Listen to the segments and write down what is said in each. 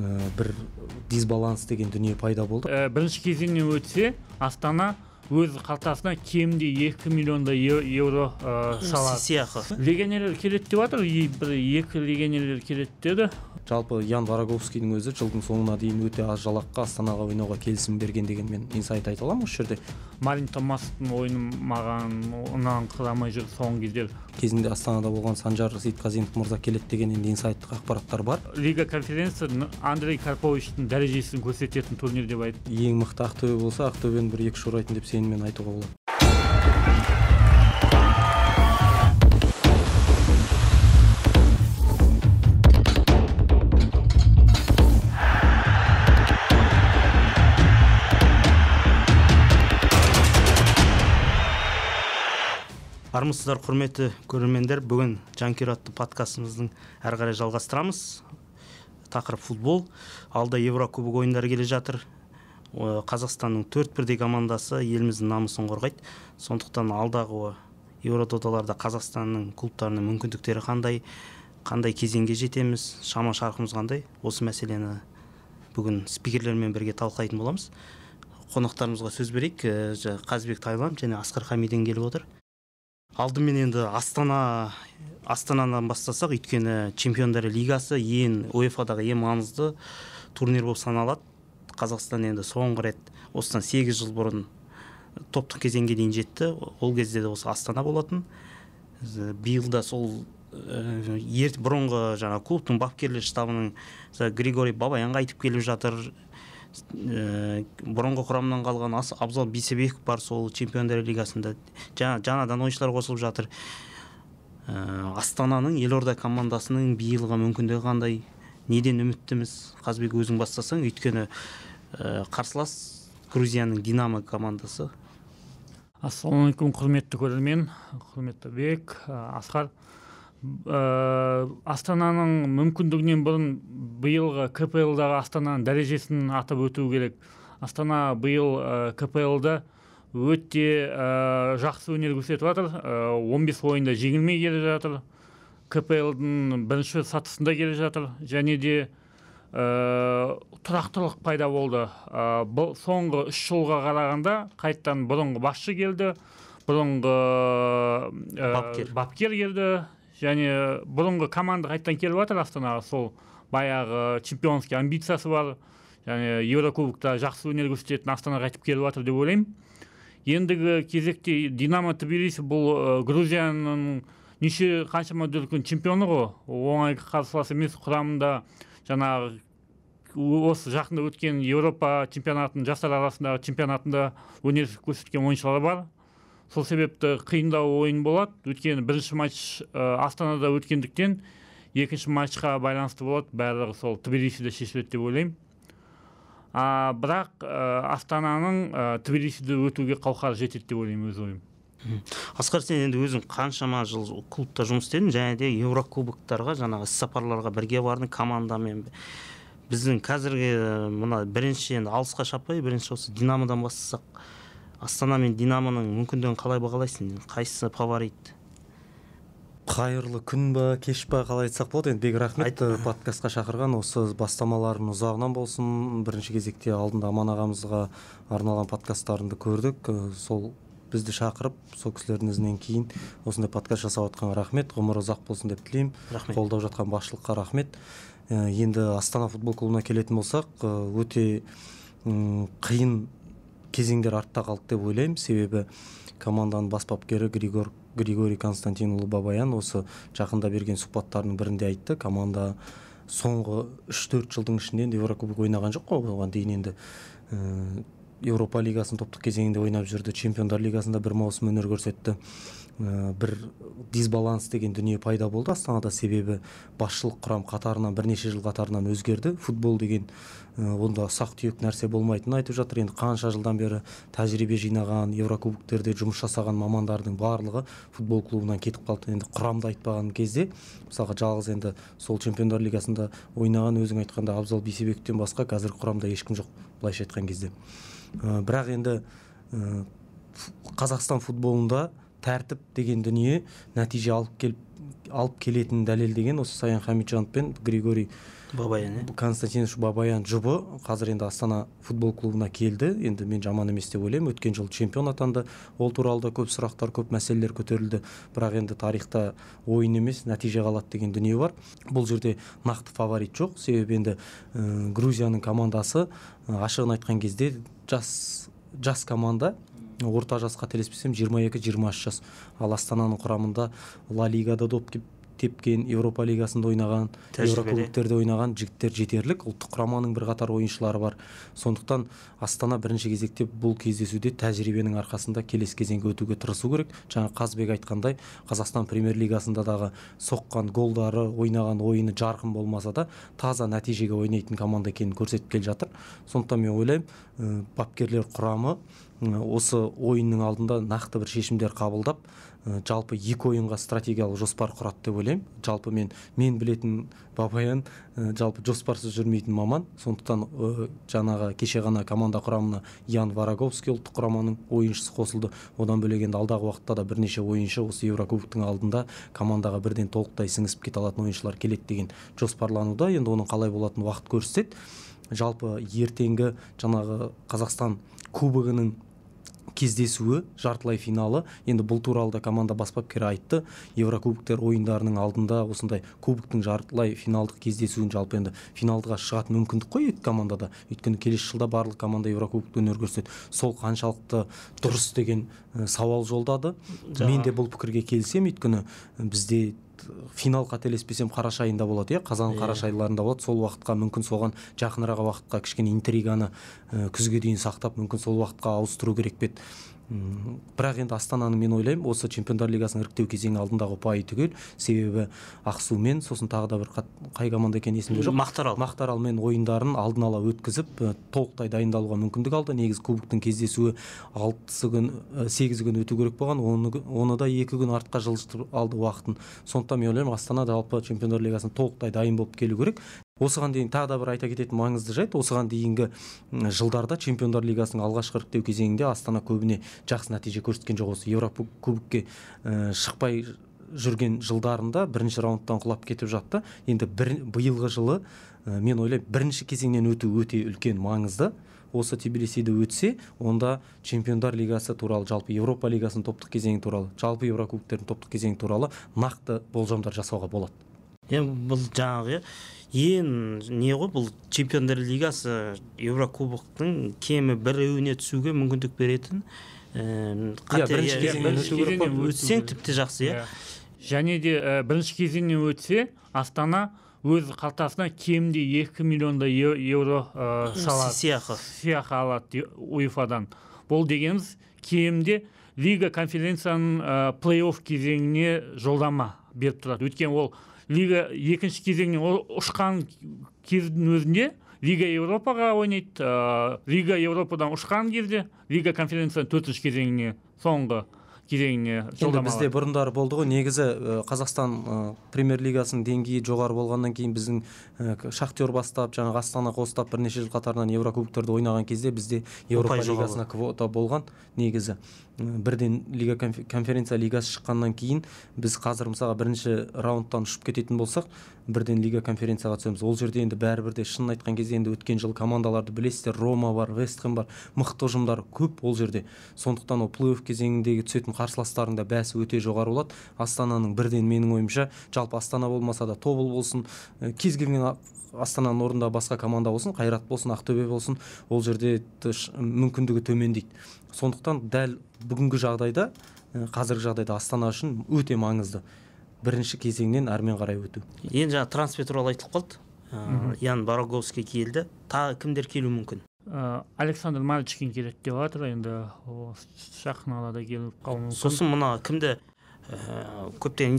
Э, бір дисбаланс деген дүние пайда болды ә, бірінші кезеңнен өтсе астана өз қалтасына кемінде екі миллиондай евро ә, э, салады сыйақы легионерлер келеді деп жатыр бір екі легионерлер келеді деді жалпы ян вороговскийдің өзі жылдың соңына дейін өте аз жалаққа астанаға ойнауға келісім берген деген мен инсайт айта аламын осы жерде марин томасовтың ойыны маған ұнаған қыламай жүр соңғы кездері кезінде астанада болған санжар сейтқазинов мырза келеді деген енді инсайттық ақпараттар бар лига конференция андрей карповичтің дәрежесін көрсететін турнир деп айтты ең мықты ақтөбе болса ақтөбені бір екі үш деп сеніммен айтуға болады армысыздар құрметті көрермендер бүгін жанкүйер атты подкастымыздың әрі қарай жалғастырамыз тақырып футбол алда еурокубок ойындары келе жатыр қазақстанның төрт бірдей командасы еліміздің намысын қорғайды сондықтан алдағы еурододаларда қазақстанның клубтарының мүмкіндіктері қандай қандай кезеңге жетеміз шама шарқымыз қандай осы мәселені бүгін спикерлермен бірге талқылайтын боламыз қонақтарымызға сөз берейік э, қазбек тайлам және асқар хамиден келіп отыр алдымен енді астана астанадан бастасақ өйткені чемпиондар лигасы ең уефадағы ең маңызды турнир болып саналады қазақстан енді соңғы рет осыдан сегіз жыл бұрын топтық кезеңге дейін жетті ол кезде де осы астана болатын биыл да сол ә, бұрынғы жаңа клубтың бапкерлер штабының э, Григорий бабаянға айтып келіп жатыр Э, бұрынғы құрамнан қалған абзал бейсебеков бар сол чемпиондар лигасында жаңа жаңадан ойыншылар қосылып жатыр ә, астананың елорда командасының биылғы мүмкіндігі қандай неден үміттіміз қазбек өзің бастасаң өйткені ә, қарсылас грузияның динамо командасы ассалаумағалейкум құрметті көрермен құрметті бек асқар ә, астананың мүмкіндігінен бұрын биылғы дағы астананың дәрежесін атап өту керек астана биыл ә, э, да өте ә, жақсы өнер көрсетіп жатыр он бес ойында жеңілмей келе жатыр кплдың бірінші сатысында келе жатыр және де ә, тұрақтылық пайда болды ә, бұл соңғы үш жылға қарағанда қайтадан бұрынғы басшы келді бұрынғы бапкер. бапкер келді және бұрынғы команда қайтадан келіп жатыр астанаға сол баяғы чемпионский амбициясы бар және еурокубокта жақсы өнер көрсететін астанаға қайтып келіп жатыр деп ойлаймын ендігі кезекте динамо тбилиси бұл грузияның неше қаншама дүркін чемпионы ғой оңай қарсылас емес құрамында жаңағы осы жақында өткен еуропа чемпионатының жастар арасындағы чемпионатында өнер көрсеткен ойыншылар бар сол себепті қиындау ойын болады өйткені бірінші матч ә, астанада өткендіктен екінші матчқа байланысты болады барлығы сол тбилисиде шешіледі деп ойлаймын а, бірақ астананың ә, тбилисиде өтуге қауқары жетеді деп ойлаймын өз ойым асқар сен енді өзің қаншама жыл клубта жұмыс істедің және де еурокубоктарға жаңағы іссапарларға бірге бардың командамен біздің қазіргі мына бірінші енді алысқа шаппай бірінші осы динамодан бастасақ астана мен динамоның мүмкіндігін қалай бағалайсың қайсысы фаворит қайырлы күн ба кеш па қалай айтсақ болады енді бек рахмет подкастқа шақырған осы бастамаларың ұзағынан болсын бірінші кезекте алдында аман ағамызға арналған подкасттарыңды көрдік сол бізді шақырып сол кісілердің ізінен кейін осындай подкаст жасап жатқанға рахмет ғұмыры ұзақ болсын деп тілеймін рахмет қолдап жатқан басшылыққа рахмет енді астана футбол клубына келетін болсақ өте қиын кезеңдер артта қалды деп ойлаймын себебі команданың бас бапкері григорий константинұлы бабаян осы жақында берген сұхбаттарының бірінде айтты команда соңғы үш төрт жылдың ішінде енді еурокубок ойнаған жоқ қой оған дейін енді еуропа лигасының топтық кезеңінде ойнап жүрді чемпиондар лигасында бір маусым өнер көрсетті ә, бір дисбаланс деген дүние пайда болды астанада себебі басшылық құрам қатарынан бірнеше жыл қатарынан өзгерді футбол деген ә, онда ұсақ түйек нәрсе болмайтынын айтып жатыр енді қанша жылдан бері тәжірибе жинаған еурокубоктерде жұмыс жасаған мамандардың барлығы футбол клубынан кетіп қалды енді құрамды айтпаған кезде мысалға жалғыз енді сол чемпиондар лигасында ойнаған өзің айтқанда абзал бейсебектен басқа қазір құрамда ешкім жоқ былайша айтқан кезде ә, бірақ енді ә, қазақстан футболында тәртіп деген дүние нәтиже алып келіп алып келетінін дәлелдеген осы саян хамитжанов пен григорий бабаян константинович бабаян жұбы қазір енді астана футбол клубына келді енді мен жаман емес деп ойлаймын өткен жылы чемпион атанды ол туралы да көп сұрақтар көп мәселелер көтерілді бірақ енді тарихта ойын емес нәтиже қалады деген дүние бар бұл жерде нақты фаворит жоқ себебі енді грузияның командасы ашығын айтқан кезде жас жас команда орта жасқа қателеспесем 22-23 жас ал астананың құрамында ла лигада доп тепкен еуропа лигасында ойнаған еурокубоктерде ойнаған жігіттер жетерлік ұлттық құраманың бірқатар ойыншылары бар сондықтан астана бірінші кезекте бұл кездесуде тәжірибенің арқасында келесі кезеңге өтуге тырысу керек жаңа қазбек айтқандай қазақстан премьер лигасында дағы соққан голдары ойнаған ойыны жарқын болмаса да таза нәтижеге ойнайтын команда екенін көрсетіп келе жатыр сондықтан мен ойлаймын бапкерлер құрамы осы ойынның алдында нақты бір шешімдер қабылдап жалпы екі ойынға стратегиялық жоспар құрады деп ойлаймын жалпы мен мен білетін бабаян жалпы жоспарсыз жүрмейтін маман сондықтан ә, жаңағы кеше ғана команда құрамына ян вороговский ұлттық құраманың ойыншысы қосылды одан бөлек енді алдағы уақытта да бірнеше ойыншы осы еурокубоктың алдында командаға бірден толықтай сіңісіп кете алатын ойыншылар келеді деген жоспарлануда енді оның қалай болатынын уақыт көрсетеді жалпы ертеңгі жаңағы қазақстан кубогының кездесуі жартылай финалы енді бұл туралы да команда бас бапкері айтты еврокубоктер ойындарының алдында осындай кубоктың жартылай финалдық кездесуін жалпы енді финалға шығатын мүмкіндік қой екі командада өйткені келесі жылда барлық команда еврокубокта өнер көрсетеді сол қаншалықты дұрыс деген сауал жолдады мен де бұл пікірге келісемін өйткені бізде Э, финал қателеспесем қараша айында болады иә қазан иә. қараша айларында болады сол уақытқа мүмкін соған жақынырақ уақытқа кішкене интриганы э, күзге дейін сақтап мүмкін сол уақытқа ауыстыру керек пе бірақ енді Астананы мен ойлаймын осы чемпиондар лигасының іріктеу кезеңі алдындағы ұпайы түгел себебі ақсумен сосын тағы да бір қай команда екені есімде жоқ мақтарал мақтаралмен ойындарын алдын ала өткізіп толықтай дайындалуға мүмкіндік алды негізі кубоктың кездесуі алтысы күн сегізі күн өту керек болған оны, оны да екі күн артқа жылжытып алды уақытын сондықтан мен ойлаймын астана жалпы чемпиондар лигасына толықтай дайын болып келу керек осыған дейін тағы да бір айта кететін маңызды жайт осыған дейінгі жылдарда чемпиондар лигасының алғашқы іріктеу кезеңінде астана көбіне жақсы нәтиже көрсеткен жоқ осы еуропа кубокке шықпай жүрген жылдарында бірінші раундтан құлап кетіп жатты енді бір, биылғы жылы ә, мен ойлаймын бірінші кезеңнен өту өте үлкен маңызды осы тбилисиде өтсе онда чемпиондар лигасы туралы жалпы еуропа лигасының топтық кезеңі туралы жалпы еурокубоктердің топтық кезеңі туралы нақты болжамдар жасауға болады енді бұл жаңағы ең не ғой бұл чемпиондар лигасы еурокубоктың кемі біреуіне түсуге мүмкіндік беретін э, иә, иә, иә, өтсең тіпті жақсы иә және де э, бірінші кезеңнен өтсе астана өз қалтасына кемінде екі миллиондай еуро ә, салады сыйақы сыйақы алады уефадан бұл дегеніміз кемінде лига конференцияның плей офф кезеңіне жолдама беріп тұрады өйткені ол лига екінші кезеңнен ұшқан кездің өзінде лига европаға ойнайды ә, лига европадан ұшқан кезде лига конференцияның төртінші кезеңіне соңғы кезеңіне енді бізде бұрындары болды ғой негізі қазақстан премьер лигасының деңгейі жоғары болғаннан кейін біздің ә, шахтер бастап жаңағы астана қостап бірнеше жыл қатарынан еурокубоктарды ойнаған кезде бізде еуропа лигасына квота болған негізі бірден лига конференция лигасы шыққаннан кейін біз қазір мысалға бірінші раундтан ұшып кететін болсақ бірден лига конференцияға түсеміз ол жерде енді бәрібір де шынын айтқан кезде енді өткен жыл командаларды білесіздер рома бар вестхэм бар мықты ұжымдар көп ол жерде сондықтан ол плей офф кезеңіндегі түсетін қарсыластардың да бәсі өте жоғары болады астананың бірден менің ойымша жалпы астана болмаса да тобыл болсын э, кез келген астананың орнында басқа команда болсын қайрат болсын ақтөбе болсын ол жерде мүмкіндігі төмендейді сондықтан дәл бүгінгі жағдайда қазіргі жағдайда астана үшін өте маңызды бірінші кезеңнен әрмен қарай өту енді жаңа трансфер туралы айтылып қалды ян бароговский келді тағы кімдер келуі мүмкін александр мальчикин келеді деп жатыр енді жақын арада келіп қалуы мүмкін сосын мына кімді ә, көптеген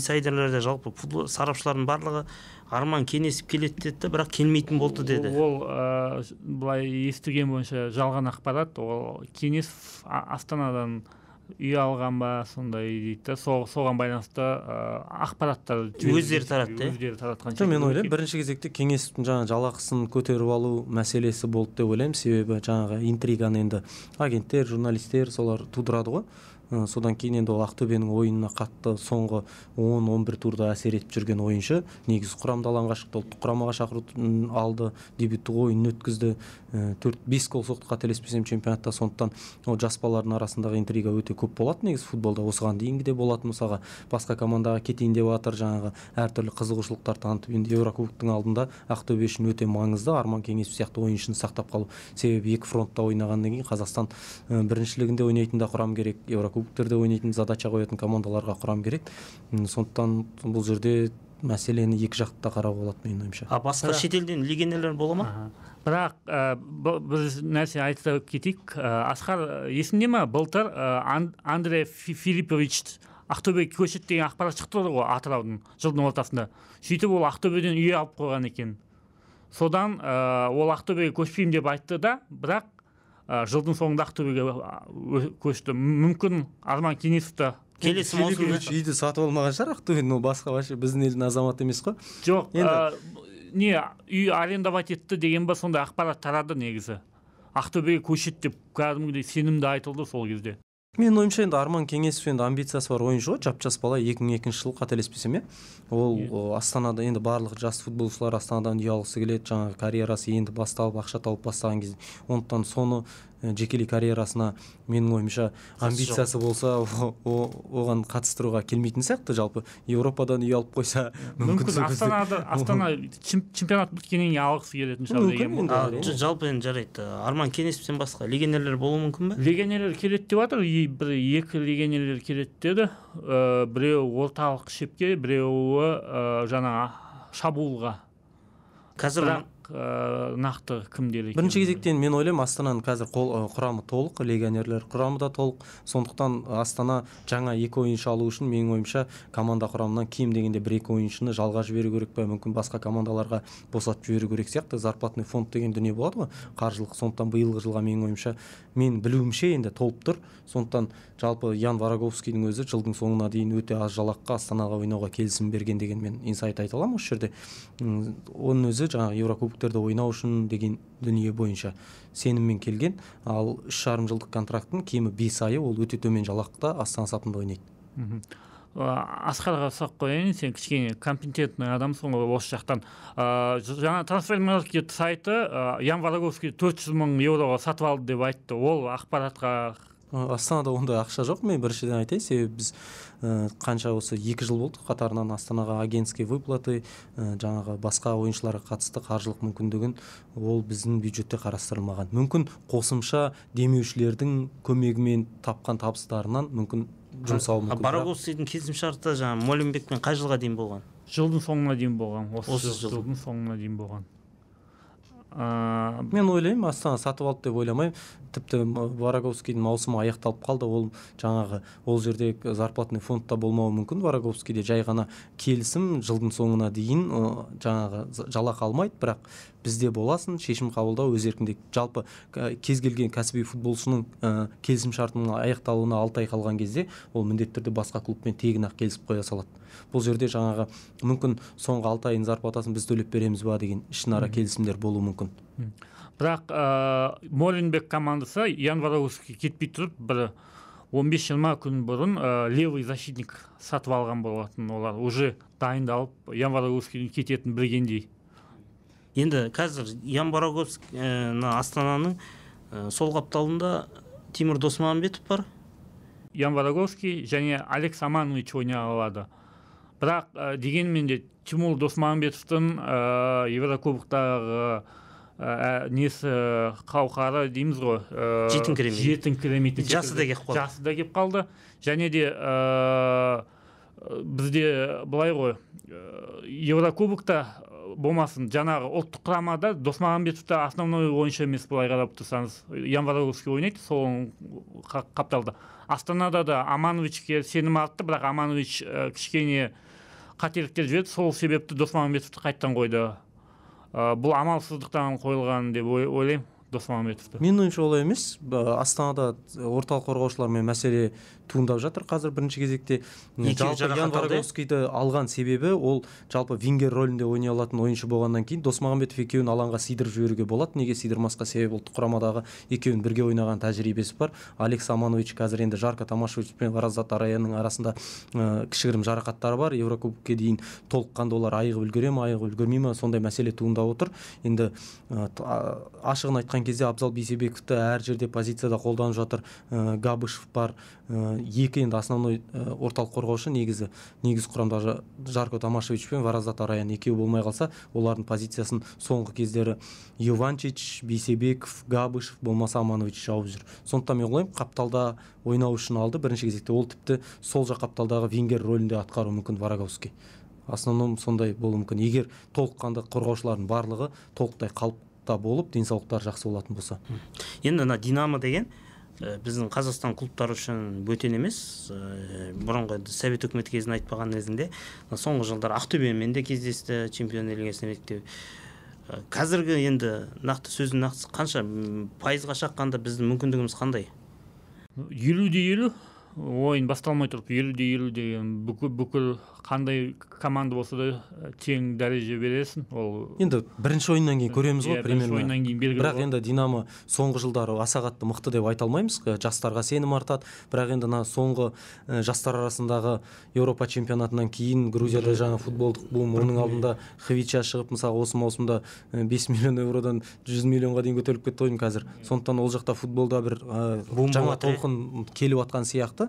де жалпы футбол сарапшылардың барлығы арман кеңесіп келеді деді бірақ келмейтін болды деді ол ә, былай естіген бойынша жалған ақпарат ол кеңес астанадан үй алған ба сондай дейді да соған байланысты ә, ақпараттар өздері таратты өздері таратқан жоқ мен ойлаймын бірінші кезекте кеңестің жаңағы жалақысын көтеріп алу мәселесі болды деп ойлаймын себебі жаңағы интриганы енді агенттер журналистер солар тудырады ғой ә, содан кейін енді ол ақтөбенің ойынына қатты соңғы 10-11 турда әсер етіп жүрген ойыншы негізі құрамды алаңға шықты ұлттық құрамаға шақыру алды дебюттік ойынын өткізді төрт бес гол соқты қателеспесем чемпионатта сондықтан ол жас балалардың арасындағы интрига өте көп болады негізі футболда осыған дейінгі де болатын мысалға басқа командаға кетейін деп жатыр жаңағы әртүрлі қызығушылықтар танытып енді еурокубоктың алдында ақтөбе үшін өте маңызды арман кеңесов сияқты ойыншыны сақтап қалу себебі екі фронтта ойнағаннан кейін қазақстан біріншілігінде ойнайтын да құрам керек еурокубок кубоктерде ойнайтын задача қоятын командаларға құрам керек сондықтан бұл жерде мәселені екі жақты да қарауға болады менің ойымша а басқа шетелден легионерлер бола ма бірақ ә, бір нәрсе айта кетейік э, асқар э, есіңде ма былтыр ә, андре филиппович ақтөбеге көшеді деген ақпарат шықты ғой атыраудың жылдың ортасында сөйтіп ол ақтөбеден үй алып қойған екен содан ә, ол ақтөбеге көшпеймін деп айтты да бірақ ә, жылдың соңында ақтөбеге көшті мүмкін арман кеңесов келесі маусымда үйді сатып алмаған шығар ақтөбенің ол басқа вообще біздің елдің азаматы емес қой жоқ енді э, не үй арендовать етті деген ба сондай ақпарат тарады негізі ақтөбеге көшеді деп кәдімгідей сенімді айтылды сол кезде менің ойымша енді арман кеңесов енді амбициясы бар ойыншы ғой жап жас бала екі мың екінші жылы қателеспесем иә ол астанада енді барлық жас футболшылар астанадан үй алғысы келеді жаңағы карьерасы енді басталып ақша тауып бастаған кезде сондықтан соны Э, жекелей карьерасына менің ойымша амбициясы болса оған қатыстыруға келмейтін сияқты жалпы еуропадан үй алып қойса мүмкін астанада астана чемпионат біткеннен кейін алғысы келетін шығар жалпы енді жарайды арман кеңесовтен басқа легионерлер болуы мүмкін ба легионерлер келеді деп жатыр бір екі легионерлер келеді деді э, біреуі орталық шепке біреуі э, жаңағы шабуылға қазір ә, нақты кімдер екен бірінші кезекте мен ойлаймын астананың қазір қол, ә, құрамы толық легионерлер құрамы да толық сондықтан астана жаңа екі ойыншы алу үшін менің ойымша команда құрамынан кем дегенде бір екі ойыншыны жалға жіберу керек па мүмкін басқа командаларға босатып жіберу керек сияқты зарплатный фонд деген дүние болады ғой қаржылық сондықтан биылғы жылға менің ойымша мен білуімше енді толып тұр сондықтан жалпы ян вороговскийдің өзі жылдың соңына дейін өте аз жалаққа астанаға ойнауға келісім берген деген мен инсайт айта аламын осы жерде оның өзі жаңағы еурокубок ойнау үшін деген дүние бойынша сеніммен келген ал үш жарым жылдық контракттың кемі бес айы ол өте төмен жалақыда астана сапында ойнайды асқарға сұрақ қояйын сен кішкене компетентный адамсың ғой осы жақтан ә, жаңа трансфер сайты ә, ян вороговский төрт жүз мың сатып алды деп айтты ол ақпаратқа астанада ондай ақша жоқ мен біріншіден айтайын себебі біз ә, қанша осы екі жыл болды қатарынан астанаға агентские выплаты ә, жаңағы басқа ойыншыларға қатысты қаржылық мүмкіндігін ол біздің бюджетте қарастырылмаған мүмкін қосымша демеушілердің көмегімен тапқан табыстарынан мүмкін жұмсауы мүмкін барагос келісімшарты жаңағы молимбекпен қай жылға дейін болған жылдың соңына дейін болған осы жылдың соңына дейін болған ә, мен ойлаймын астана сатып алды деп ойламаймын тіпті вороговскийдің маусымы аяқталып қалды ол жаңағы ол жерде зарплатный фондта болмауы мүмкін вороговскийде жай ғана келісім жылдың соңына дейін жаңағы жалақы алмайды бірақ бізде боласың шешім қабылдау өз еркіңде жалпы кез келген кәсіби футболшының ә, келісім шартының аяқталуына алты ай қалған кезде ол міндетті түрде басқа клубпен тегін ақ келісіп қоя салады бұл жерде жаңағы мүмкін соңғы алты айдың зарплатасын біз төлеп береміз ба деген ішінара келісімдер болуы мүмкін бірақ ә, моленбек командасы ян кетпей тұрып бір 15 жиырма күн бұрын ә, левый защитник сатып алған болатын олар уже дайындалып январь кететінін білгендей енді қазір ян бароговск мына э, астананың ә, сол қапталында тимур досмағамбетов бар ян және Алек саманович ойнай алады бірақ ә, дегенмен де тимур досмағамбетовтың ә, еврокубоктағы ә, несі қауқары дейміз ғой ә, жетіңкіремейді жетіңкіремейді жасы да келіп қалды жасы да келіп қалды және де ә, бізде былай ғой еврокубокта болмасын жаңағы ұлттық құрамада досмағамбетов та основной ойыншы емес былай қарап тұрсаңыз январовский ойнайды сол қапталда астанада да амановичке сенім артты бірақ аманович ә, кішкене қателіктер жіберді сол себепті досмағамбетовті қайттан қойды ә, бұл амалсыздықтан қойылған деп ойлаймын менің ойымша олай емес астанада э, орталық қорғаушылармен мәселе туындап жатыр қазір бірінші кезекте ян алған себебі ол жалпы вингер рөлінде ойнай алатын ойыншы болғаннан кейін досмағамбетов екеуін алаңға сыйдырып жіберуге болады неге сыйдырмасқа себебі ұлттық құрамадағы екеуін бірге ойнаған тәжірибесі бар алекс аманович қазір енді жарко тамашевич пен разат араяның арасында ә, кішігірім жарақаттары бар еврокубокке дейін толыққанды олар айығып үлгере ма айығып үлгермей ме сондай мәселе туындап отыр енді ә, ашығын айтқан жатқан кезде абзал бейсебековті әр жерде позицияда қолданып жатыр ә, габышев бар ә, екі енді основной ә, орталық қорғаушы негізі негіз құрамда жарко тамашевич пен варазат араян екеуі болмай қалса олардың позициясын соңғы кездері иванчич бейсебеков габышев болмаса аманович жауып жүр сондықтан мен ойлаймын қапталда ойнау үшін алды бірінші кезекте ол тіпті сол жақ қапталдағы венгер рөлінде атқару мүмкін вараговский основном сондай болуы мүмкін егер толыққанды қорғаушылардың барлығы толықтай қалып болып денсаулықтары жақсы болатын болса енді мына динамо деген ә, біздің қазақстан клубтары үшін бөтен емес ә, бұрынғы совет үкіметі кезін айтпаған кезінде соңғы жылдары ақтөбемен де кездесті чемпиондар лигасына э, қазіргі енді нақты сөздің нақтысы қанша пайызға шаққанда біздің мүмкіндігіміз қандай елу де елу ойын басталмай тұрып елу де елу деген бүкіл бүкіл қандай команда болса да тең дәреже бересің ол енді бірінші ойыннан кейін көреміз ғой иә, примерно ойыннан кейін белгілі бірақ енді динамо соңғы жылдары аса қатты мықты деп айта алмаймыз жастарға сенім артады бірақ енді мына соңғы жастар арасындағы еуропа чемпионатынан кейін грузияда жаңа футболдық бум оның алдында хвича шығып мысалы осы маусымда бес миллион еуродан жүз миллионға дейін көтеріліп кетті ғой қазір сондықтан ол жақта футболда бір жаңа толқын келіп жатқан сияқты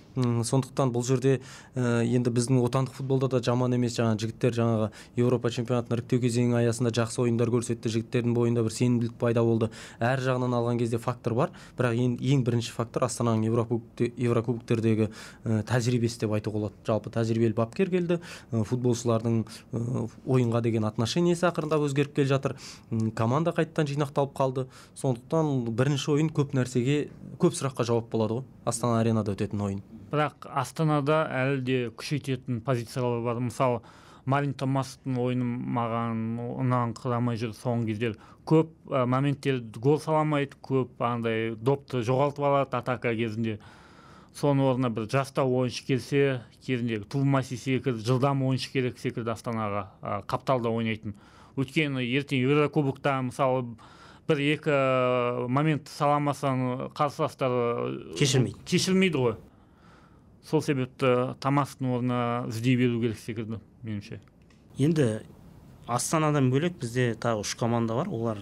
сондықтан бұл жерде ә, енді біздің отандық футболда да жаман емес жаңа жігіттер жаңағы еуропа чемпионатының іріктеу кезеңі аясында жақсы ойындар көрсетті жігіттердің бойында бір сенімділік пайда болды әр жағынан алған кезде фактор бар бірақ ең, ең бірінші фактор астананың еурокубоктердегі ә, э, тәжірибесі деп айтуға болады жалпы тәжірибелі бапкер келді ә, футболшылардың ойынға деген отношениесі ақырындап өзгеріп келе жатыр команда қайтадан жинақталып қалды сондықтан бірінші ойын көп нәрсеге көп сұраққа жауап болады ғой астана аренада өтетін ойын бірақ астанада әлі де күшейтетін позициялар бар мысалы марин томастың ойыны маған ұнаңқырамай жүр соңғы кездері көп ә, гол сала алмайды көп андай допты жоғалтып алады атака кезінде соның орнына бір жастау ойыншы келсе кезіндегі тумаси секілді жылдам ойыншы керек секілді астанаға ә, қапталда ойнайтын өйткені ертең еурокубокта мысалы бір екі момент саламасаң қарсыластар кешірмейді кешірмейді ғой сол себепті тамақтың орнына іздей беру керек секілді меніңше енді астанадан бөлек бізде тағы үш команда бар олар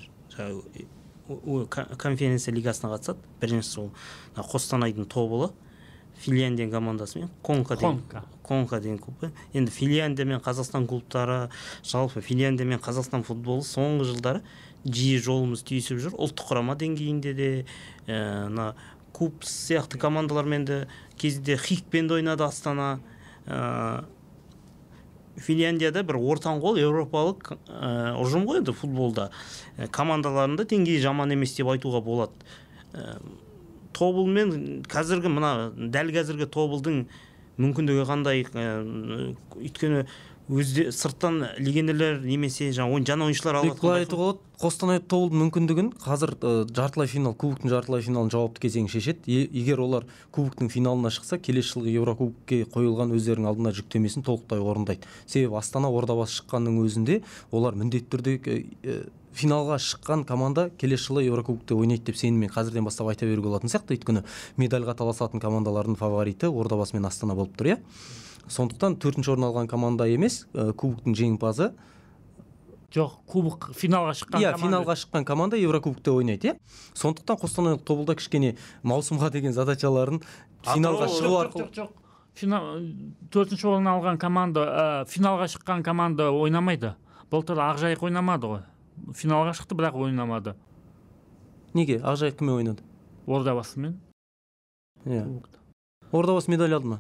конференция лигасына қатысады біріншісі ол қостанайдың тобылы финляндия командасы мен конка деген конка деген клуб енді финляндия мен қазақстан клубтары жалпы финляндия мен қазақстан футболы соңғы жылдары жиі жолымыз түйісіп жүр ұлттық құрама деңгейінде де э, мына куб сияқты командалармен де кезінде хикпен де ойнады астана ә, финляндияда бір қол еуропалық ә, ұжым ғой енді футболда ә, командаларында деңгейі жаман емес деп айтуға болады ә, тобыл мен қазіргі мына дәл қазіргі тобылдың мүмкіндігі қандай өйткені өзде сырттан легионерлер немесе жаңа жаңа ойыншылар алып былай айтуға болады қостанай тобылдың мүмкіндігін қазір ә, жартылай финал кубоктың жартылай финалын жауапты кезең шешеді егер олар кубоктың финалына шықса келесі жылғы еурокубокке қойылған өздерінің алдына жүктемесін толықтай орындайды себебі астана ордабасы шыққанның өзінде олар міндетті түрде финалға шыққан команда келесі жылы еурокубокта ойнайды деп сеніммен қазірден бастап айта беруге болатын сияқты өйткені медальға таласатын командалардың фавориті ордабасы мен астана болып тұр иә сондықтан төртінші орын алған команда емес э, кубоктың жеңімпазы жоқ кубок финалға шыққан иә yeah, финалға шыққан команда еврокубокта ойнайды иә сондықтан қостанайлық тобылда кішкене маусымға деген задачаларын финалға шығу арқылы финал төртінші орын алған команда ә, финалға шыққан команда ойнамайды былтыр ақжайық ойнамады ғой финалға шықты бірақ ойнамады неге ақжайық кіммен ойнады ордабасымен иә ордабасы медаль алды ма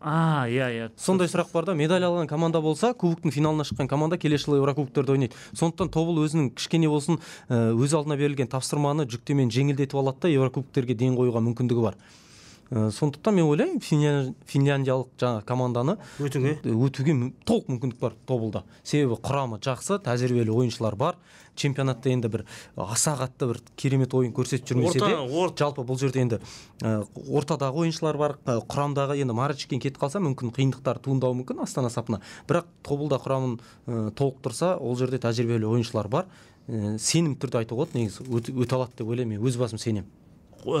а иә иә сондай сұрақ бар да медаль алған команда болса кубоктың финалына шыққан команда келесі жылы еурокубоктерде ойнайды сондықтан тобыл өзінің кішкене болсын э, өз алдына берілген тапсырманы жүктемені жеңілдетіп алады да еурокубоктерге ден қоюға мүмкіндігі бар ә, э, сондықтан мен ойлаймын финляндиялық жаңа команданы өтуге өтуге толық мүмкіндік бар тобылда себебі құрамы жақсы тәжірибелі ойыншылар бар чемпионатта енді бір аса қатты бір керемет ойын көрсетіп жүрмесе де жалпы бұл жерде енді э, ортадағы ойыншылар бар э, құрамдағы енді марочкин кетіп қалса мүмкін қиындықтар туындауы мүмкін астана сапына бірақ тобылда құрамын ә, толықтырса ол жерде тәжірибелі ойыншылар бар ә, сенімді түрде айтуға болады негізі өте, өте алады деп ойлаймын мен өз басым сенемін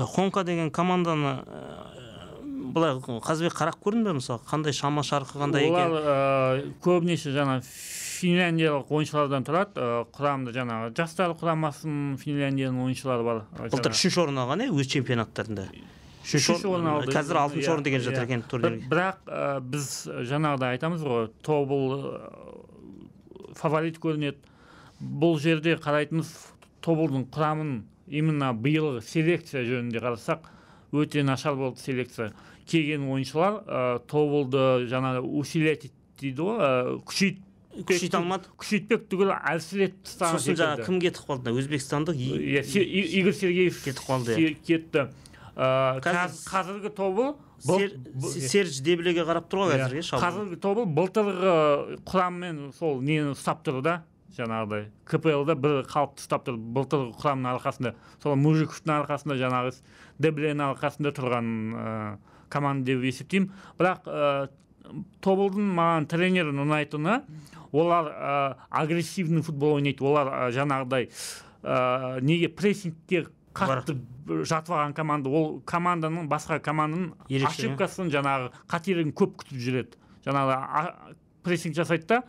хонка деген команданы э, былай қазыбек қарап көрдің бе мысалы қандай шама шарқы қандай екен олар э, көбінесе жаңағы финляндиялық ойыншылардан тұрады э, құрамында жаңағы жастар құрамасының финляндияның ойыншылары бар былтыр үшінші орын алған иә өз чемпионаттарында үшінші орын алды қазір алтыншы орын деген иә, жатыр екен иә. турнир бірақ біз жаңағыдай айтамыз ғой тобыл фаворит көрінеді бұл жерде қарайтынымыз тобылдың құрамын именно биыл селекция жөнінде қарасақ өте нашар болды селекция келген ойыншылар ә, тобылды жаңағы усилять дейді ғой ә, күшейт күшейте алмады күшейтпек түгіл әлсіретіп тастаған сосын жаңағы кім кетіп қалды өзбекстандық иә, игорь сергеев кетіп қалды иә. кетті қазіргі тобыл серж деблеге қарап тұр ғой иә. қазір қазіргі тобыл былтырғы құраммен сол нені ұстап тұр да жаңағыдай кплда бір халық ұстап тұр былтырғы құрамның арқасында сол мужиковтың арқасында жаңағы деблен арқасында тұрған ә, команда деп есептеймін бірақ ә, тобылдың маған тренерін ұнайтыны олар ә, агрессивный футбол ойнайды олар ә, жаңағыдай неге прессингке қатты жатып алған команда ол команданың басқа команданың ошибкасын жаңағы қателігін көп күтіп жүреді жаңағы прессинг жасайды да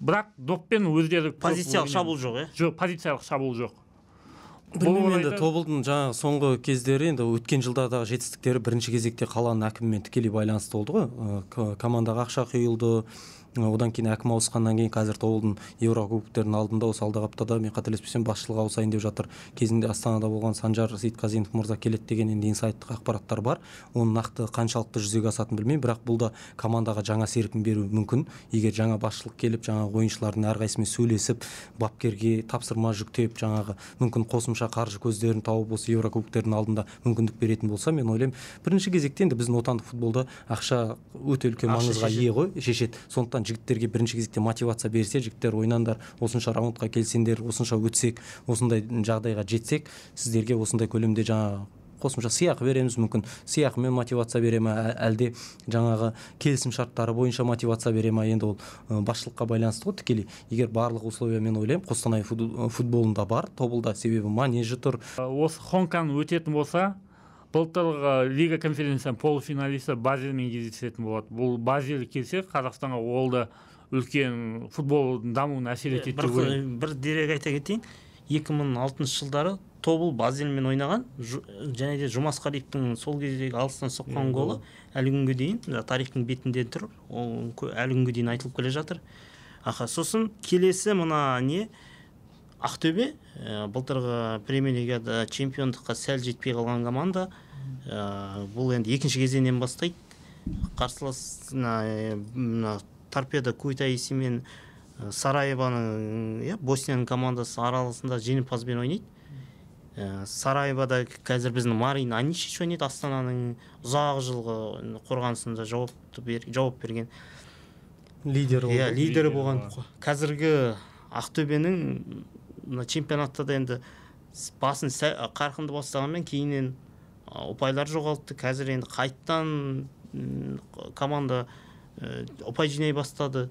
бірақ доппен өздері позициялық шабуыл жоқ иә жоқ позициялық шабуыл жоқ білмеймін енді тобылдың жаңағы соңғы кездері енді өткен жылдардағы жетістіктері бірінші кезекте қаланың әкімімен тікелей байланысты болды ғой командаға ақша құйылды одан кейін әкім ауысқаннан кейін қазір тобылдың еурокубоктердің алдында осы алдағы аптада мен қателеспесем басшылық ауысайын деп жатыр кезінде астанада болған санжар сейітқазинов мырза келеді деген енді инсайттық ақпараттар бар оның нақты қаншалықты жүзеге асатынын білмеймін бірақ бұл да командаға жаңа серпін беруі мүмкін егер жаңа басшылық келіп жаңа ойыншылардың әрқайсысымен сөйлесіп бапкерге тапсырма жүктеп жаңағы мүмкін қосымша қаржы көздерін тауып осы еурокубоктердің алдында мүмкіндік беретін болса мен ойлаймын бірінші кезекте енді біздің отандық футболда ақша өте үлкен маңызға ие ғой шешеді сондықтан сондықтан жігіттерге бірінші кезекте мотивация берсе жігіттер ойнаңдар осынша раундқа келсеңдер осынша өтсек осындай жағдайға жетсек сіздерге осындай көлемде жаңағы қосымша сыйақы береміз мүмкін сыйақымен мотивация бере ма әлде жаңағы келісім шарттары бойынша мотивация бере ма енді ол басшылыққа байланысты ғой тікелей егер барлық условия мен ойлаймын қостанай футболында бар тобылда себебі манежі тұр осы хонкан өтетін болса былтырғы лига конференцияның полуфиналисі базельмен кездесетін болады бұл базель келсе қазақстанға ол да үлкен футболдың дамуына әсер етеді деп бір дерек айта кетейін 2006 жылдары тобыл базельмен ойнаған және де жұмас сол кездегі алыстан соққан голы әлі күнге дейін тарихтың бетінде тұр ол әлі күнге дейін айтылып келе жатыр аха сосын келесі мына не ақтөбе ә, былтырғы премьер лигада чемпиондыққа сәл жетпей қалған команда э, бұл енді екінші кезеңнен бастайды қарсылас э, мына торпедо куйтаиси мен сараеваның иә боснияның командасы араласында жеңімпазбен ойнайды ә, сараевада қазір біздің марин аничич ойнайды астананың ұзақ жылғы қорғанысында жауапты бер, жауап берген лидер иә лидері болған қазіргі ақтөбенің мына чемпионатта да енді басын қарқынды бастағанмен кейіннен ұпайлар жоғалтты қазір енді қайттан команда э, ұпай жинай бастады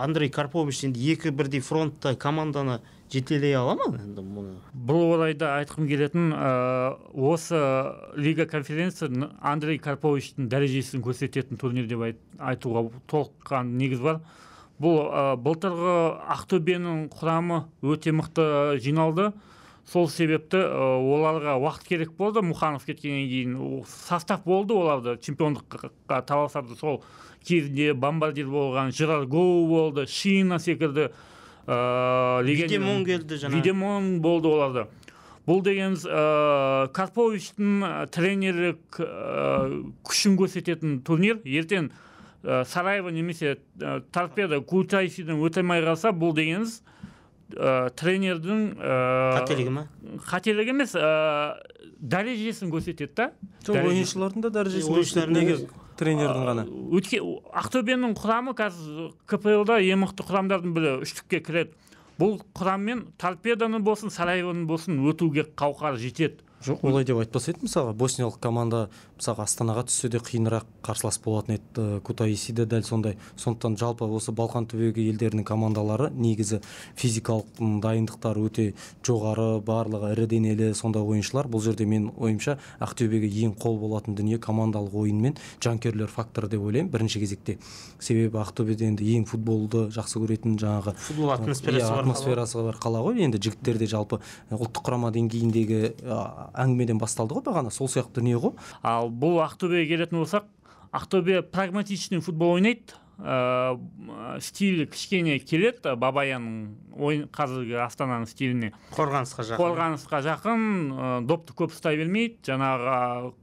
андрей карпович енді екі бірдей фронтта команданы жетелей ала ма енді мұны бұл орайда айтқым келетін ә, осы лига конференция андрей карповичтің дәрежесін көрсететін турнир деп айтуға толыққан негіз бар бұл ә, былтырғы ақтөбенің құрамы өте мықты жиналды сол себепті ә, оларға уақыт керек болды мұханов кеткеннен кейін состав болды оларды чемпиондыққа таласады сол кезінде бомбардир болған жерар гоу болды шина секілді ә, леген, келді жаңа видемон болды оларда бұл дегеніз ә, карповичтің тренерлік ә, күшін көрсететін турнир ертең ә, сараево немесе ә, торпедо өте алмай қалса бұл дегеніңіз ә, тренердің ә, қателігі ма қателігі емес ә, дәрежесін көрсетеді да жоқ ойыншылардың да дәрежесін неге тренердің ғана өтке ақтөбенің құрамы қазір да ең мықты құрамдардың бірі үштікке кіреді бұл құраммен торпедоны болсын сараевоны болсын өтуге қауқары жетеді жоқ олай деп айтпас едім мысалға босниялық команда мысалға астанаға түссе де қиынырақ қарсылас болатын еді кутаиси де дәл сондай сондықтан жалпы осы балқан түбегі елдерінің командалары негізі физикалық дайындықтары өте жоғары барлығы ірі денелі сондай ойыншылар бұл жерде мен ойымша ақтөбеге ең қол болатын дүние командалық ойын мен жанкүйерлер факторы деп ойлаймын бірінші кезекте себебі ақтөбеде енді ең футболды жақсы көретін жаңағы футбол атмосферасы, иә, атмосферасы бар қала ғой енді жігіттер де жалпы ұлттық құрама деңгейіндегі әңгімеден басталды ғой бағана сол сияқты дүние ғой ал бұл ақтөбеге келетін болсақ ақтөбе прагматичный футбол ойнайды ә, э, стилі кішкене келеді э, бабаянның ойын қазіргі астананың стиліне қорғанысқа жақын қорғанысқа жақын ә, допты көп ұстай бермейді жаңағы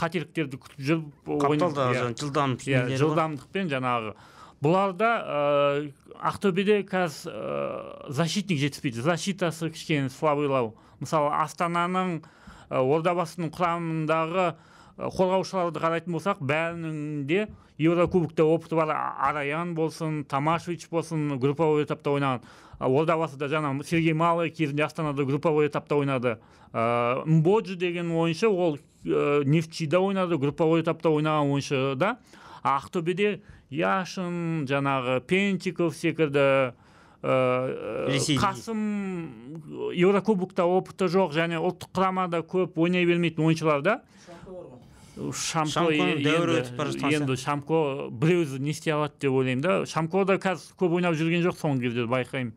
қателіктерді күтіп жүріп қапталда жылдам иә, иә жылдамдықпен жаңағы бұларда ә, ақтөбеде қазір ә, защитник жетіспейді защитасы кішкене слабыйлау мысалы астананың Э, ордабасының құрамындағы э, қорғаушыларды қарайтын болсақ бәрінің де еурокубокта опыты бар араян болсын тамашевич болсын групповой этапта ойнаған э, ордабасыда жаңа сергей малый кезінде астанада групповой этапта ойнады ыыы мбоджи деген ойыншы ол нефтида ойнады групповой этапта ойнаған ойыншы да ақтөбеде яшин жаңағы пентиков секілді Э, э, қасым э, еурокубокта опыты жоқ және ұлттық құрамада көп ойнай бермейтін ойыншылар да шамко өтіп енді шамко біреуді не істей алады деп ойлаймын да шамко да қазір көп ойнап жүрген жоқ соңғы кездері байқаймын